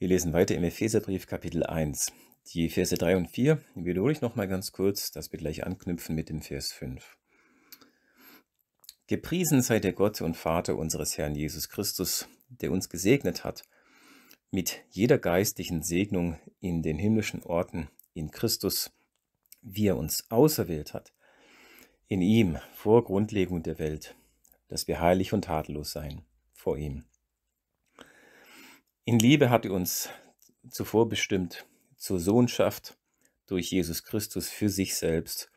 Wir lesen weiter im Epheserbrief Kapitel 1. Die Verse 3 und 4 wiederhole ich nochmal ganz kurz, dass wir gleich anknüpfen mit dem Vers 5. Gepriesen sei der Gott und Vater unseres Herrn Jesus Christus, der uns gesegnet hat mit jeder geistlichen Segnung in den himmlischen Orten in Christus, wie er uns auserwählt hat, in ihm vor Grundlegung der Welt, dass wir heilig und tadellos seien vor ihm. In Liebe hat er uns zuvor bestimmt zur Sohnschaft durch Jesus Christus für sich selbst,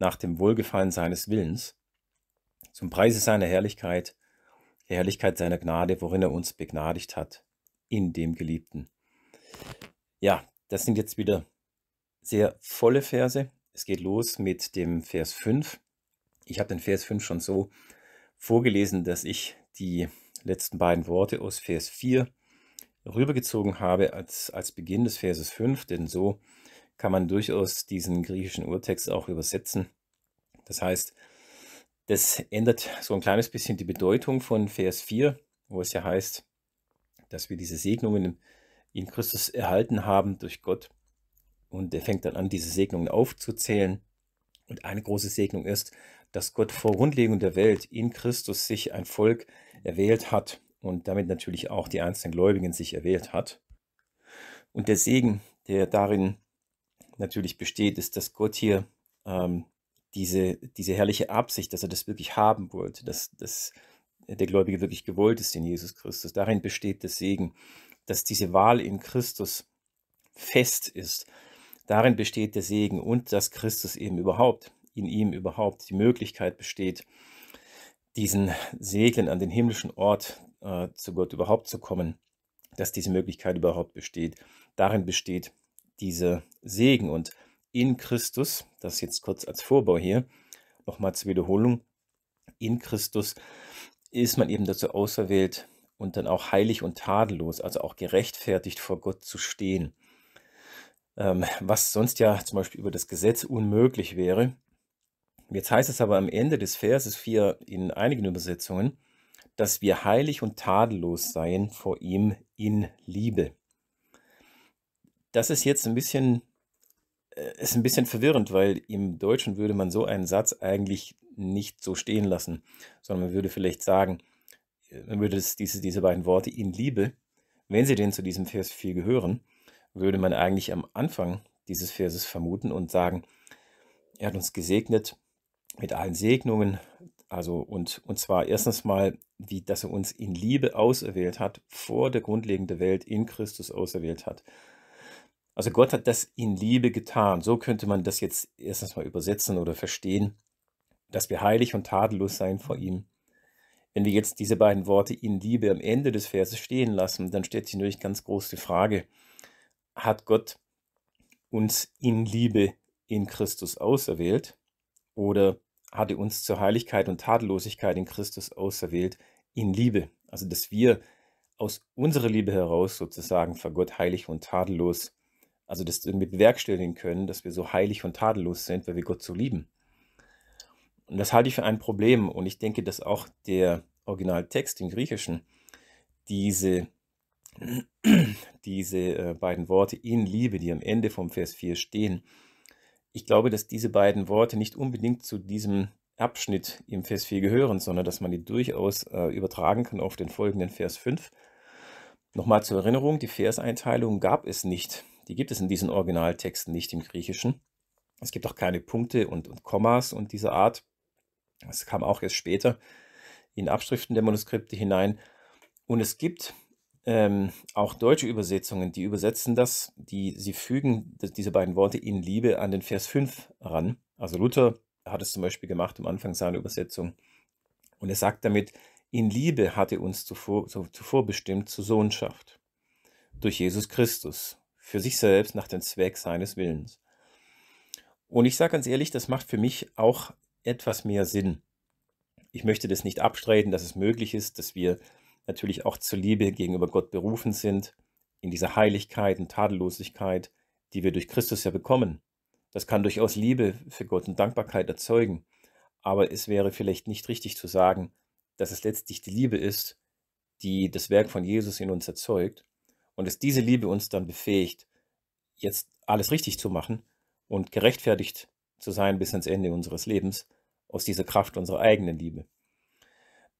nach dem Wohlgefallen seines Willens, zum Preise seiner Herrlichkeit, der Herrlichkeit seiner Gnade, worin er uns begnadigt hat, in dem Geliebten. Ja, das sind jetzt wieder sehr volle Verse. Es geht los mit dem Vers 5. Ich habe den Vers 5 schon so vorgelesen, dass ich die letzten beiden Worte aus Vers 4 rübergezogen habe als, als Beginn des Verses 5, denn so kann man durchaus diesen griechischen Urtext auch übersetzen. Das heißt, das ändert so ein kleines bisschen die Bedeutung von Vers 4, wo es ja heißt, dass wir diese Segnungen in Christus erhalten haben durch Gott. Und er fängt dann an, diese Segnungen aufzuzählen. Und eine große Segnung ist, dass Gott vor Grundlegung der Welt in Christus sich ein Volk erwählt hat, und damit natürlich auch die einzelnen Gläubigen sich erwählt hat. Und der Segen, der darin natürlich besteht, ist, dass Gott hier ähm, diese, diese herrliche Absicht, dass er das wirklich haben wollte, dass, dass der Gläubige wirklich gewollt ist in Jesus Christus. Darin besteht der Segen, dass diese Wahl in Christus fest ist. Darin besteht der Segen und dass Christus eben überhaupt, in ihm überhaupt die Möglichkeit besteht, diesen Segeln an den himmlischen Ort äh, zu Gott überhaupt zu kommen, dass diese Möglichkeit überhaupt besteht. Darin besteht dieser Segen und in Christus, das jetzt kurz als Vorbau hier, nochmal zur Wiederholung, in Christus ist man eben dazu auserwählt und dann auch heilig und tadellos, also auch gerechtfertigt vor Gott zu stehen. Ähm, was sonst ja zum Beispiel über das Gesetz unmöglich wäre. Jetzt heißt es aber am Ende des Verses 4 in einigen Übersetzungen, dass wir heilig und tadellos seien vor ihm in Liebe. Das ist jetzt ein bisschen, äh, ist ein bisschen verwirrend, weil im Deutschen würde man so einen Satz eigentlich nicht so stehen lassen, sondern man würde vielleicht sagen, äh, man würde es, diese, diese beiden Worte in Liebe, wenn sie denn zu diesem Vers 4 gehören, würde man eigentlich am Anfang dieses Verses vermuten und sagen, er hat uns gesegnet mit allen Segnungen also und, und zwar erstens mal, wie, dass er uns in Liebe auserwählt hat, vor der grundlegenden Welt in Christus auserwählt hat. Also Gott hat das in Liebe getan. So könnte man das jetzt erstens mal übersetzen oder verstehen, dass wir heilig und tadellos sein vor ihm. Wenn wir jetzt diese beiden Worte in Liebe am Ende des Verses stehen lassen, dann stellt sich natürlich ganz groß die Frage, hat Gott uns in Liebe in Christus auserwählt oder hatte uns zur Heiligkeit und Tadellosigkeit in Christus auserwählt in Liebe. Also dass wir aus unserer Liebe heraus sozusagen vor Gott heilig und tadellos, also das mit bewerkstelligen können, dass wir so heilig und tadellos sind, weil wir Gott so lieben. Und das halte ich für ein Problem. Und ich denke, dass auch der Originaltext im Griechischen diese, diese äh, beiden Worte in Liebe, die am Ende vom Vers 4 stehen, ich glaube, dass diese beiden Worte nicht unbedingt zu diesem Abschnitt im Vers 4 gehören, sondern dass man die durchaus äh, übertragen kann auf den folgenden Vers 5. Nochmal zur Erinnerung, die Verseinteilung gab es nicht. Die gibt es in diesen Originaltexten nicht im Griechischen. Es gibt auch keine Punkte und, und Kommas und dieser Art. Das kam auch erst später in Abschriften der Manuskripte hinein. Und es gibt ähm, auch deutsche Übersetzungen, die übersetzen das, die, sie fügen diese beiden Worte in Liebe an den Vers 5 ran. Also Luther hat es zum Beispiel gemacht am Anfang seiner Übersetzung. Und er sagt damit, in Liebe hatte uns zuvor, zuvor bestimmt zur Sohnschaft. Durch Jesus Christus. Für sich selbst nach dem Zweck seines Willens. Und ich sage ganz ehrlich, das macht für mich auch etwas mehr Sinn. Ich möchte das nicht abstreiten, dass es möglich ist, dass wir natürlich auch zur Liebe gegenüber Gott berufen sind, in dieser Heiligkeit und Tadellosigkeit, die wir durch Christus ja bekommen. Das kann durchaus Liebe für Gott und Dankbarkeit erzeugen, aber es wäre vielleicht nicht richtig zu sagen, dass es letztlich die Liebe ist, die das Werk von Jesus in uns erzeugt und dass diese Liebe uns dann befähigt, jetzt alles richtig zu machen und gerechtfertigt zu sein bis ans Ende unseres Lebens aus dieser Kraft unserer eigenen Liebe.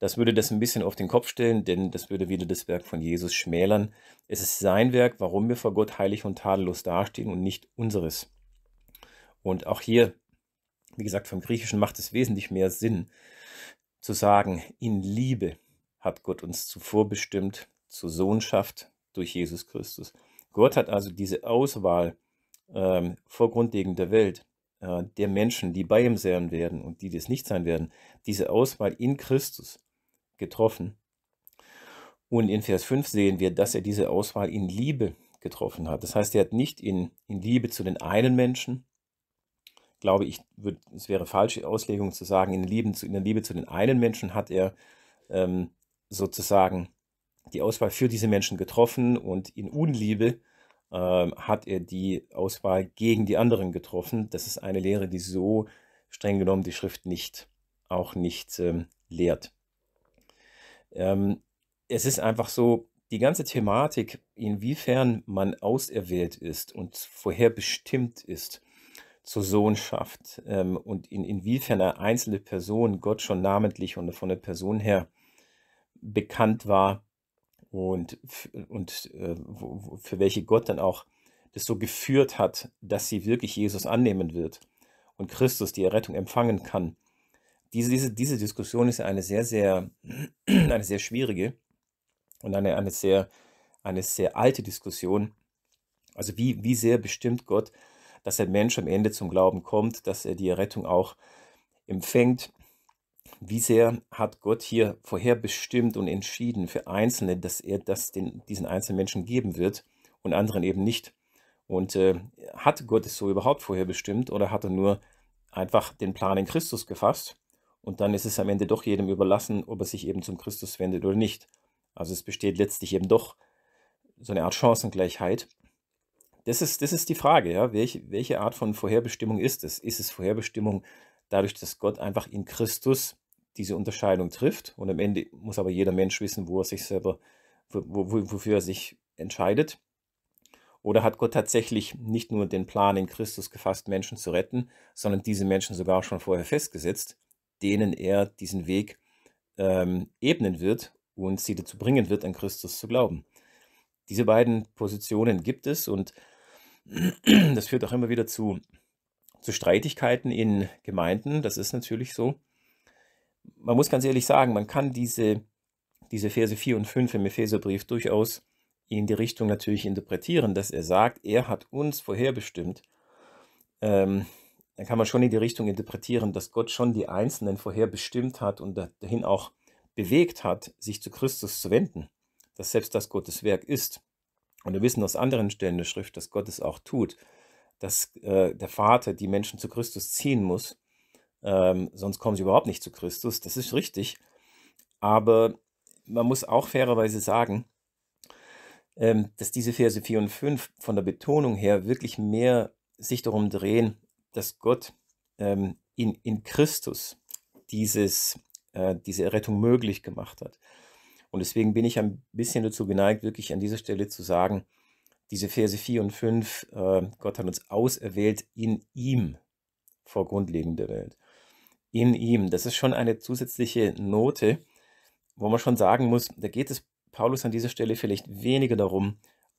Das würde das ein bisschen auf den Kopf stellen, denn das würde wieder das Werk von Jesus schmälern. Es ist sein Werk, warum wir vor Gott heilig und tadellos dastehen und nicht unseres. Und auch hier, wie gesagt, vom Griechischen macht es wesentlich mehr Sinn zu sagen, in Liebe hat Gott uns zuvor bestimmt zur Sohnschaft durch Jesus Christus. Gott hat also diese Auswahl ähm, vor Grundlegend der Welt äh, der Menschen, die bei ihm sein werden und die das nicht sein werden, diese Auswahl in Christus getroffen. Und in Vers 5 sehen wir, dass er diese Auswahl in Liebe getroffen hat. Das heißt, er hat nicht in, in Liebe zu den einen Menschen, glaube ich, würd, es wäre falsche Auslegung zu sagen, in, Liebe zu, in der Liebe zu den einen Menschen hat er ähm, sozusagen die Auswahl für diese Menschen getroffen und in Unliebe ähm, hat er die Auswahl gegen die anderen getroffen. Das ist eine Lehre, die so streng genommen die Schrift nicht, auch nicht ähm, lehrt. Ähm, es ist einfach so, die ganze Thematik, inwiefern man auserwählt ist und vorherbestimmt ist zur Sohnschaft ähm, und in, inwiefern eine einzelne Person, Gott schon namentlich und von der Person her bekannt war und, und äh, wo, für welche Gott dann auch das so geführt hat, dass sie wirklich Jesus annehmen wird und Christus die Errettung empfangen kann diese, diese, diese Diskussion ist eine sehr, sehr, eine sehr schwierige und eine, eine, sehr, eine sehr alte Diskussion. Also wie, wie sehr bestimmt Gott, dass der Mensch am Ende zum Glauben kommt, dass er die Errettung auch empfängt. Wie sehr hat Gott hier vorher bestimmt und entschieden für Einzelne, dass er das den, diesen einzelnen Menschen geben wird und anderen eben nicht? Und äh, hat Gott es so überhaupt vorher bestimmt oder hat er nur einfach den Plan in Christus gefasst? Und dann ist es am Ende doch jedem überlassen, ob er sich eben zum Christus wendet oder nicht. Also es besteht letztlich eben doch so eine Art Chancengleichheit. Das ist, das ist die Frage, ja. Welche, welche Art von Vorherbestimmung ist es? Ist es Vorherbestimmung dadurch, dass Gott einfach in Christus diese Unterscheidung trifft? Und am Ende muss aber jeder Mensch wissen, wo er sich selber, wo, wo, wofür er sich entscheidet. Oder hat Gott tatsächlich nicht nur den Plan in Christus gefasst, Menschen zu retten, sondern diese Menschen sogar schon vorher festgesetzt? denen er diesen Weg ähm, ebnen wird und sie dazu bringen wird, an Christus zu glauben. Diese beiden Positionen gibt es und das führt auch immer wieder zu, zu Streitigkeiten in Gemeinden. Das ist natürlich so. Man muss ganz ehrlich sagen, man kann diese, diese Verse 4 und 5 im Epheserbrief durchaus in die Richtung natürlich interpretieren, dass er sagt, er hat uns vorherbestimmt, ähm, dann kann man schon in die Richtung interpretieren, dass Gott schon die Einzelnen vorher bestimmt hat und dahin auch bewegt hat, sich zu Christus zu wenden, dass selbst das Gottes Werk ist. Und wir wissen aus anderen Stellen der Schrift, dass Gott es auch tut, dass äh, der Vater die Menschen zu Christus ziehen muss, ähm, sonst kommen sie überhaupt nicht zu Christus, das ist richtig. Aber man muss auch fairerweise sagen, ähm, dass diese Verse 4 und 5 von der Betonung her wirklich mehr sich darum drehen, dass Gott ähm, in, in Christus dieses, äh, diese Errettung möglich gemacht hat. Und deswegen bin ich ein bisschen dazu geneigt, wirklich an dieser Stelle zu sagen, diese Verse 4 und 5, äh, Gott hat uns auserwählt in ihm vor Grundlegend der Welt. In ihm, das ist schon eine zusätzliche Note, wo man schon sagen muss, da geht es Paulus an dieser Stelle vielleicht weniger darum,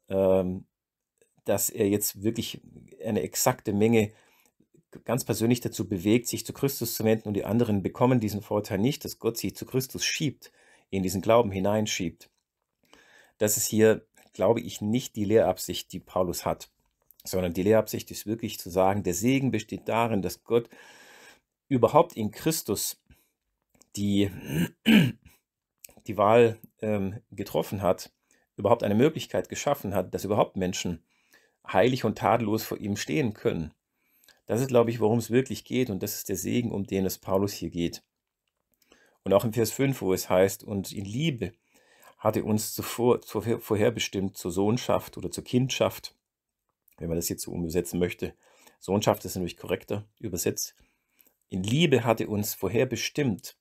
ähm, dass er jetzt wirklich eine exakte Menge ganz persönlich dazu bewegt, sich zu Christus zu wenden und die anderen bekommen diesen Vorteil nicht, dass Gott sie zu Christus schiebt, in diesen Glauben hineinschiebt. Das ist hier, glaube ich, nicht die Lehrabsicht, die Paulus hat, sondern die Lehrabsicht ist wirklich zu sagen, der Segen besteht darin, dass Gott überhaupt in Christus die, die Wahl ähm, getroffen hat, überhaupt eine Möglichkeit geschaffen hat, dass überhaupt Menschen heilig und tadellos vor ihm stehen können. Das ist, glaube ich, worum es wirklich geht und das ist der Segen, um den es Paulus hier geht. Und auch im Vers 5, wo es heißt, und in Liebe hat er uns zuvor, zuvor, vorherbestimmt zur Sohnschaft oder zur Kindschaft, wenn man das jetzt so umsetzen möchte. Sohnschaft ist nämlich korrekter übersetzt. In Liebe hat er uns vorherbestimmt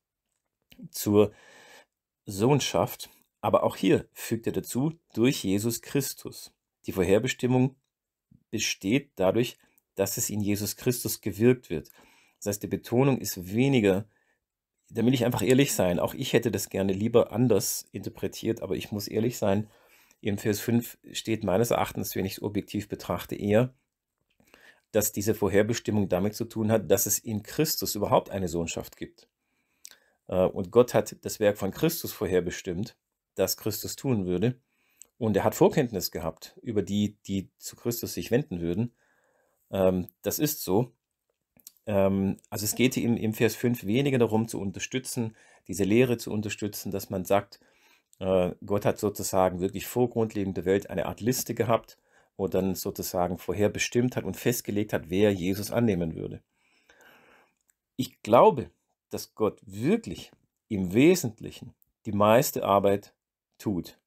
zur Sohnschaft, aber auch hier fügt er dazu, durch Jesus Christus. Die Vorherbestimmung besteht dadurch, dass dass es in Jesus Christus gewirkt wird. Das heißt, die Betonung ist weniger, da will ich einfach ehrlich sein, auch ich hätte das gerne lieber anders interpretiert, aber ich muss ehrlich sein, im Vers 5 steht meines Erachtens, wenn ich es objektiv betrachte, eher, dass diese Vorherbestimmung damit zu tun hat, dass es in Christus überhaupt eine Sohnschaft gibt. Äh, und Gott hat das Werk von Christus vorherbestimmt, das Christus tun würde. Und er hat Vorkenntnis gehabt über die, die zu Christus sich wenden würden. Ähm, das ist so. Ähm, also es geht im, im Vers 5 weniger darum zu unterstützen, diese Lehre zu unterstützen, dass man sagt, äh, Gott hat sozusagen wirklich vor Grundlegung Welt eine Art Liste gehabt, wo dann sozusagen vorherbestimmt hat und festgelegt hat, wer Jesus annehmen würde. Ich glaube, dass Gott wirklich im Wesentlichen die meiste Arbeit tut,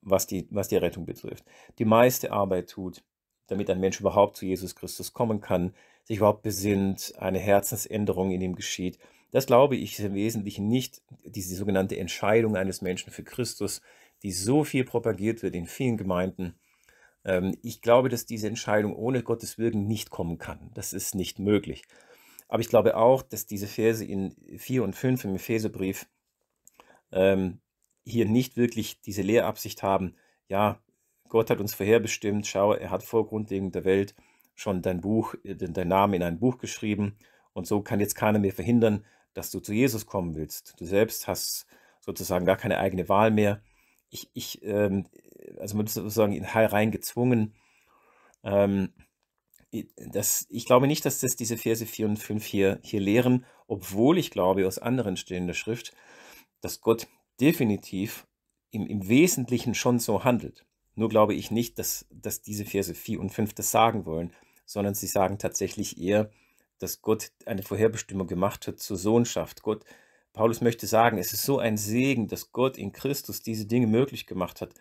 was die, was die Rettung betrifft. Die meiste Arbeit tut, damit ein Mensch überhaupt zu Jesus Christus kommen kann, sich überhaupt besinnt, eine Herzensänderung in ihm geschieht. Das glaube ich im Wesentlichen nicht diese sogenannte Entscheidung eines Menschen für Christus, die so viel propagiert wird in vielen Gemeinden. Ähm, ich glaube, dass diese Entscheidung ohne Gottes Wirken nicht kommen kann. Das ist nicht möglich. Aber ich glaube auch, dass diese Verse in 4 und 5 im Epheserbrief ähm, hier nicht wirklich diese Lehrabsicht haben, ja, Gott hat uns vorherbestimmt, schau, er hat vor Grundlegend der Welt schon dein Buch, äh, dein Name in ein Buch geschrieben und so kann jetzt keiner mehr verhindern, dass du zu Jesus kommen willst. Du selbst hast sozusagen gar keine eigene Wahl mehr. Ich, ich ähm, also man ist sozusagen in Heil reingezwungen. Ähm, das, ich glaube nicht, dass das diese Verse 4 und 5 hier, hier lehren, obwohl ich glaube aus anderen Stellen der Schrift, dass Gott definitiv im, im Wesentlichen schon so handelt. Nur glaube ich nicht, dass, dass diese Verse 4 und 5 das sagen wollen, sondern sie sagen tatsächlich eher, dass Gott eine Vorherbestimmung gemacht hat zur Sohnschaft. Gott, Paulus möchte sagen, es ist so ein Segen, dass Gott in Christus diese Dinge möglich gemacht hat.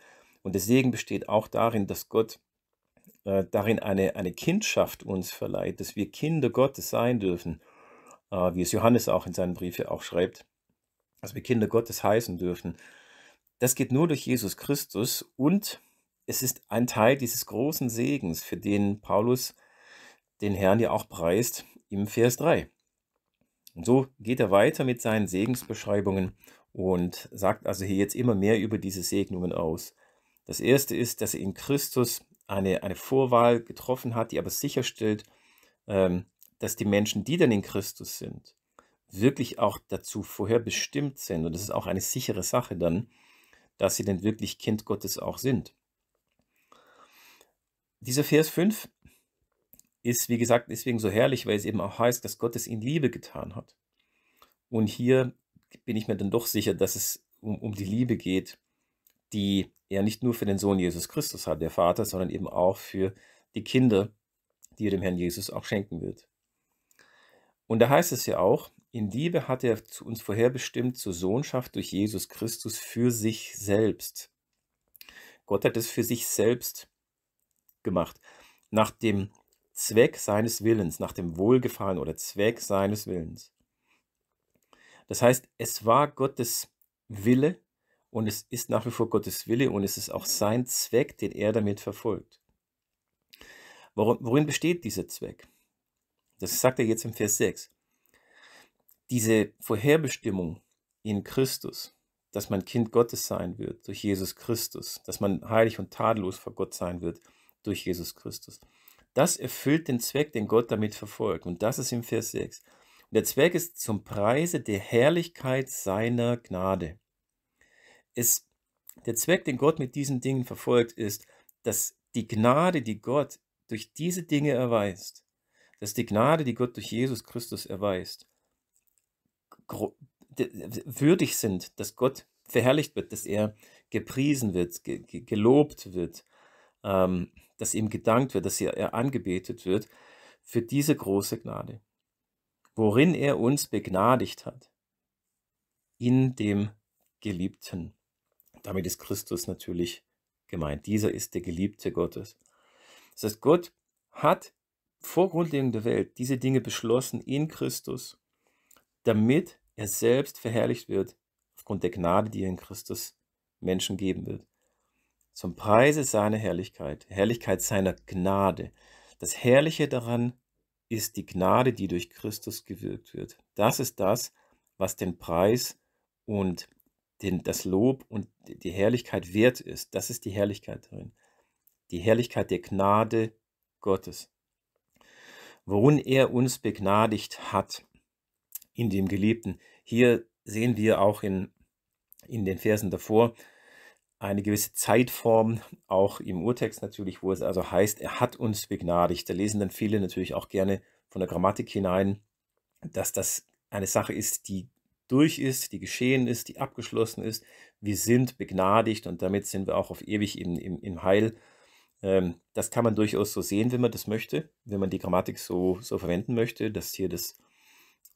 Und der Segen besteht auch darin, dass Gott äh, darin eine, eine Kindschaft uns verleiht, dass wir Kinder Gottes sein dürfen, äh, wie es Johannes auch in seinen Briefen auch schreibt, dass wir Kinder Gottes heißen dürfen. Das geht nur durch Jesus Christus und es ist ein Teil dieses großen Segens, für den Paulus den Herrn ja auch preist im Vers 3. Und so geht er weiter mit seinen Segensbeschreibungen und sagt also hier jetzt immer mehr über diese Segnungen aus. Das erste ist, dass er in Christus eine, eine Vorwahl getroffen hat, die aber sicherstellt, ähm, dass die Menschen, die dann in Christus sind, wirklich auch dazu vorher bestimmt sind. Und das ist auch eine sichere Sache dann, dass sie denn wirklich Kind Gottes auch sind dieser Vers 5 ist, wie gesagt, deswegen so herrlich, weil es eben auch heißt, dass Gott es in Liebe getan hat. Und hier bin ich mir dann doch sicher, dass es um, um die Liebe geht, die er nicht nur für den Sohn Jesus Christus hat, der Vater, sondern eben auch für die Kinder, die er dem Herrn Jesus auch schenken wird. Und da heißt es ja auch, in Liebe hat er zu uns vorherbestimmt zur Sohnschaft durch Jesus Christus für sich selbst. Gott hat es für sich selbst gemacht, nach dem Zweck seines Willens, nach dem Wohlgefallen oder Zweck seines Willens. Das heißt, es war Gottes Wille und es ist nach wie vor Gottes Wille und es ist auch sein Zweck, den er damit verfolgt. Worin besteht dieser Zweck? Das sagt er jetzt im Vers 6. Diese Vorherbestimmung in Christus, dass man Kind Gottes sein wird durch Jesus Christus, dass man heilig und tadellos vor Gott sein wird, durch Jesus Christus. Das erfüllt den Zweck, den Gott damit verfolgt. Und das ist im Vers 6. Und der Zweck ist zum Preise der Herrlichkeit seiner Gnade. Es, der Zweck, den Gott mit diesen Dingen verfolgt, ist, dass die Gnade, die Gott durch diese Dinge erweist, dass die Gnade, die Gott durch Jesus Christus erweist, würdig sind, dass Gott verherrlicht wird, dass er gepriesen wird, ge gelobt wird, ähm, dass ihm gedankt wird, dass er, er angebetet wird für diese große Gnade, worin er uns begnadigt hat, in dem Geliebten. Damit ist Christus natürlich gemeint. Dieser ist der Geliebte Gottes. Das heißt, Gott hat vor Grundlegung der Welt diese Dinge beschlossen in Christus, damit er selbst verherrlicht wird aufgrund der Gnade, die er in Christus Menschen geben wird zum Preise seiner Herrlichkeit, Herrlichkeit seiner Gnade. Das Herrliche daran ist die Gnade, die durch Christus gewirkt wird. Das ist das, was den Preis und den, das Lob und die Herrlichkeit wert ist. Das ist die Herrlichkeit darin. Die Herrlichkeit der Gnade Gottes. Worin er uns begnadigt hat in dem Geliebten. Hier sehen wir auch in, in den Versen davor, eine gewisse Zeitform, auch im Urtext natürlich, wo es also heißt, er hat uns begnadigt. Da lesen dann viele natürlich auch gerne von der Grammatik hinein, dass das eine Sache ist, die durch ist, die geschehen ist, die abgeschlossen ist. Wir sind begnadigt und damit sind wir auch auf ewig im, im, im Heil. Ähm, das kann man durchaus so sehen, wenn man das möchte, wenn man die Grammatik so, so verwenden möchte, dass hier das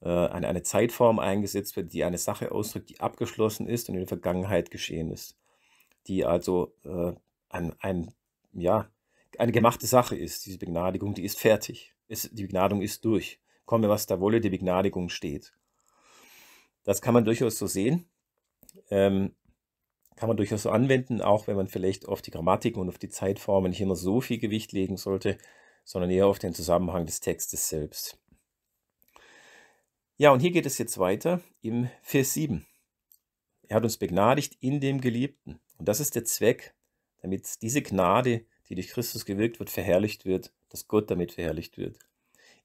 äh, eine, eine Zeitform eingesetzt wird, die eine Sache ausdrückt, die abgeschlossen ist und in der Vergangenheit geschehen ist die also äh, ein, ein, ja, eine gemachte Sache ist. Diese Begnadigung, die ist fertig. Es, die Begnadigung ist durch. Komme, was da wolle, die Begnadigung steht. Das kann man durchaus so sehen. Ähm, kann man durchaus so anwenden, auch wenn man vielleicht auf die Grammatik und auf die Zeitformen nicht immer so viel Gewicht legen sollte, sondern eher auf den Zusammenhang des Textes selbst. Ja, und hier geht es jetzt weiter im Vers 7. Er hat uns begnadigt in dem Geliebten. Und das ist der Zweck, damit diese Gnade, die durch Christus gewirkt wird, verherrlicht wird, dass Gott damit verherrlicht wird.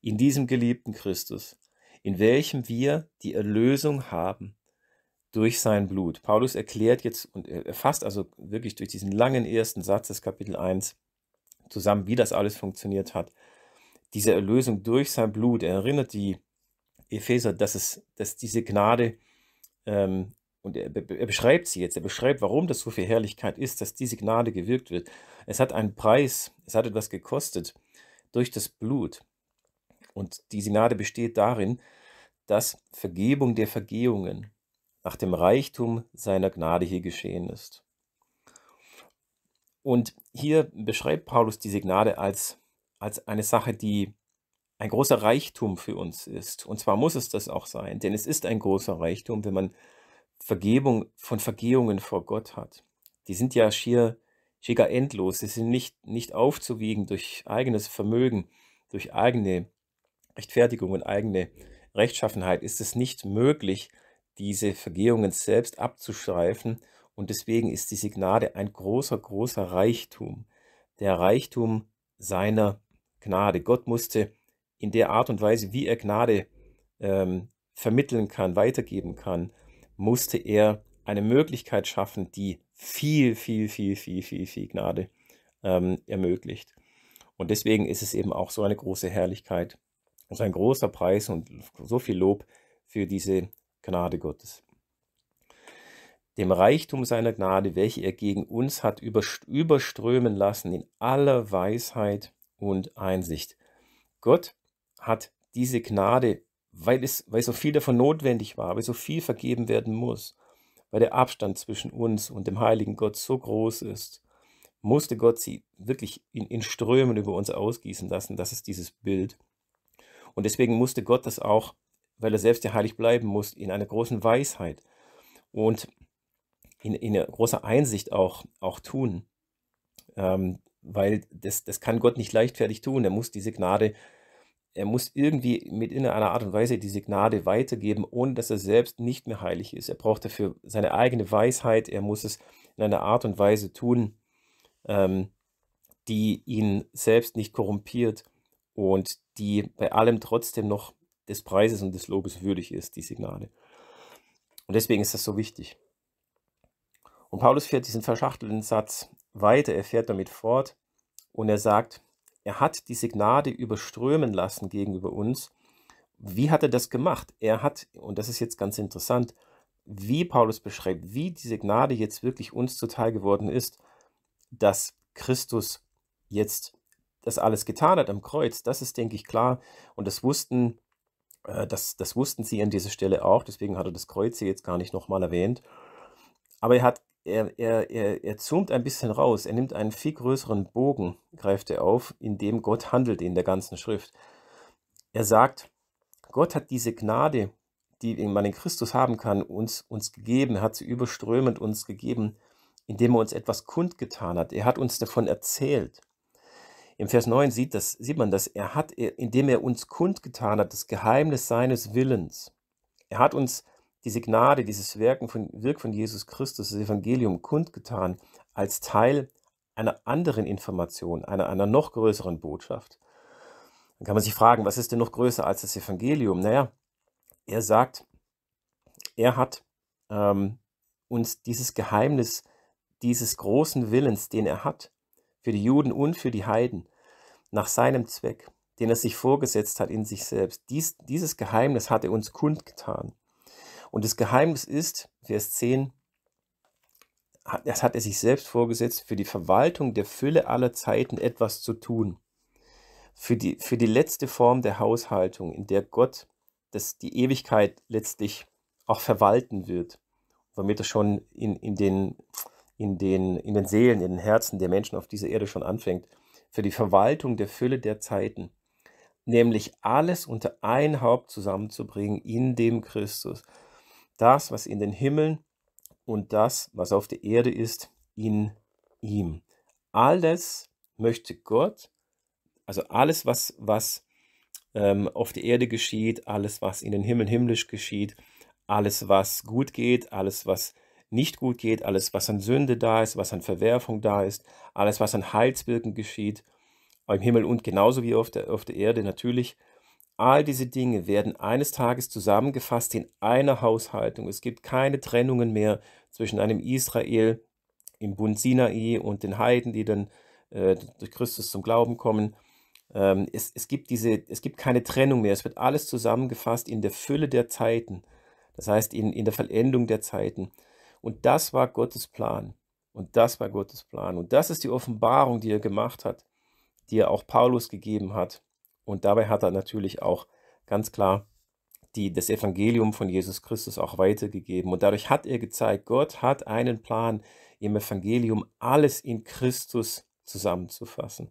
In diesem geliebten Christus, in welchem wir die Erlösung haben durch sein Blut. Paulus erklärt jetzt und erfasst also wirklich durch diesen langen ersten Satz des Kapitel 1 zusammen, wie das alles funktioniert hat. Diese Erlösung durch sein Blut, er erinnert die Epheser, dass, es, dass diese Gnade ähm, und er, er, beschreibt sie jetzt, er beschreibt, warum das so viel Herrlichkeit ist, dass diese Gnade gewirkt wird. Es hat einen Preis, es hat etwas gekostet durch das Blut. Und diese Gnade besteht darin, dass Vergebung der Vergehungen nach dem Reichtum seiner Gnade hier geschehen ist. Und hier beschreibt Paulus diese Gnade als, als eine Sache, die ein großer Reichtum für uns ist. Und zwar muss es das auch sein, denn es ist ein großer Reichtum, wenn man Vergebung von Vergehungen vor Gott hat. Die sind ja schier, schier endlos. Sie sind nicht, nicht aufzuwiegen durch eigenes Vermögen, durch eigene Rechtfertigung und eigene Rechtschaffenheit. Ist es nicht möglich, diese Vergehungen selbst abzuschreifen? Und deswegen ist diese Gnade ein großer, großer Reichtum. Der Reichtum seiner Gnade. Gott musste in der Art und Weise, wie er Gnade ähm, vermitteln kann, weitergeben kann, musste er eine Möglichkeit schaffen, die viel, viel, viel, viel, viel, viel Gnade ähm, ermöglicht. Und deswegen ist es eben auch so eine große Herrlichkeit, so ein großer Preis und so viel Lob für diese Gnade Gottes. Dem Reichtum seiner Gnade, welche er gegen uns hat überströmen lassen in aller Weisheit und Einsicht. Gott hat diese Gnade weil, es, weil so viel davon notwendig war, weil so viel vergeben werden muss, weil der Abstand zwischen uns und dem heiligen Gott so groß ist, musste Gott sie wirklich in, in Strömen über uns ausgießen lassen. Das ist dieses Bild. Und deswegen musste Gott das auch, weil er selbst ja heilig bleiben muss, in einer großen Weisheit und in, in großer Einsicht auch, auch tun. Ähm, weil das, das kann Gott nicht leichtfertig tun. Er muss diese Gnade er muss irgendwie mit in einer Art und Weise die Signale weitergeben, ohne dass er selbst nicht mehr heilig ist. Er braucht dafür seine eigene Weisheit, er muss es in einer Art und Weise tun, ähm, die ihn selbst nicht korrumpiert und die bei allem trotzdem noch des Preises und des Lobes würdig ist, die Signale. Und deswegen ist das so wichtig. Und Paulus fährt diesen verschachtelten Satz weiter, er fährt damit fort und er sagt, er hat diese Gnade überströmen lassen gegenüber uns. Wie hat er das gemacht? Er hat, und das ist jetzt ganz interessant, wie Paulus beschreibt, wie diese Gnade jetzt wirklich uns zuteil geworden ist, dass Christus jetzt das alles getan hat am Kreuz, das ist, denke ich, klar. Und das wussten, äh, das, das wussten sie an dieser Stelle auch, deswegen hat er das Kreuz hier jetzt gar nicht nochmal erwähnt. Aber er hat er, er, er, er zoomt ein bisschen raus, er nimmt einen viel größeren Bogen, greift er auf, in dem Gott handelt in der ganzen Schrift. Er sagt, Gott hat diese Gnade, die man in Christus haben kann, uns, uns gegeben, er hat sie überströmend uns gegeben, indem er uns etwas kundgetan hat. Er hat uns davon erzählt. Im Vers 9 sieht, das, sieht man dass er hat, indem er uns kundgetan hat, das Geheimnis seines Willens. Er hat uns diese Gnade, dieses Wirken von, Wirk von Jesus Christus, das Evangelium kundgetan als Teil einer anderen Information, einer, einer noch größeren Botschaft. Dann kann man sich fragen, was ist denn noch größer als das Evangelium? Naja, er sagt, er hat ähm, uns dieses Geheimnis dieses großen Willens, den er hat, für die Juden und für die Heiden, nach seinem Zweck, den er sich vorgesetzt hat in sich selbst, dies, dieses Geheimnis hat er uns kundgetan. Und das Geheimnis ist, Vers 10, das hat er sich selbst vorgesetzt, für die Verwaltung der Fülle aller Zeiten etwas zu tun. Für die, für die letzte Form der Haushaltung, in der Gott das, die Ewigkeit letztlich auch verwalten wird, womit er schon in, in, den, in, den, in den Seelen, in den Herzen der Menschen auf dieser Erde schon anfängt, für die Verwaltung der Fülle der Zeiten, nämlich alles unter ein Haupt zusammenzubringen in dem Christus das, was in den Himmeln und das, was auf der Erde ist, in ihm. Alles möchte Gott, also alles, was, was ähm, auf der Erde geschieht, alles, was in den Himmeln himmlisch geschieht, alles, was gut geht, alles, was nicht gut geht, alles, was an Sünde da ist, was an Verwerfung da ist, alles, was an Heilswirken geschieht, im Himmel und genauso wie auf der, auf der Erde natürlich, All diese Dinge werden eines Tages zusammengefasst in einer Haushaltung. Es gibt keine Trennungen mehr zwischen einem Israel im Bund Sinai und den Heiden, die dann äh, durch Christus zum Glauben kommen. Ähm, es, es, gibt diese, es gibt keine Trennung mehr. Es wird alles zusammengefasst in der Fülle der Zeiten. Das heißt, in, in der Vollendung der Zeiten. Und das war Gottes Plan. Und das war Gottes Plan. Und das ist die Offenbarung, die er gemacht hat, die er auch Paulus gegeben hat und dabei hat er natürlich auch ganz klar die, das Evangelium von Jesus Christus auch weitergegeben. Und dadurch hat er gezeigt, Gott hat einen Plan, im Evangelium alles in Christus zusammenzufassen.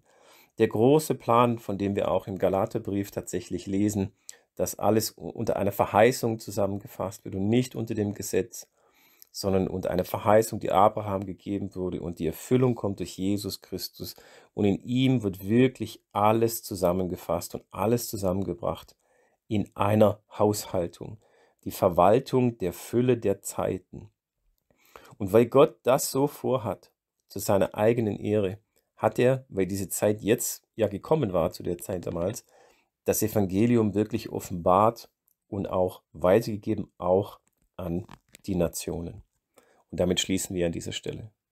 Der große Plan, von dem wir auch im Galaterbrief tatsächlich lesen, dass alles unter einer Verheißung zusammengefasst wird und nicht unter dem Gesetz sondern und eine Verheißung, die Abraham gegeben wurde und die Erfüllung kommt durch Jesus Christus und in ihm wird wirklich alles zusammengefasst und alles zusammengebracht in einer Haushaltung, die Verwaltung der Fülle der Zeiten. Und weil Gott das so vorhat, zu seiner eigenen Ehre, hat er, weil diese Zeit jetzt ja gekommen war zu der Zeit damals, das Evangelium wirklich offenbart und auch weitergegeben, auch an die Nationen. Und damit schließen wir an dieser Stelle.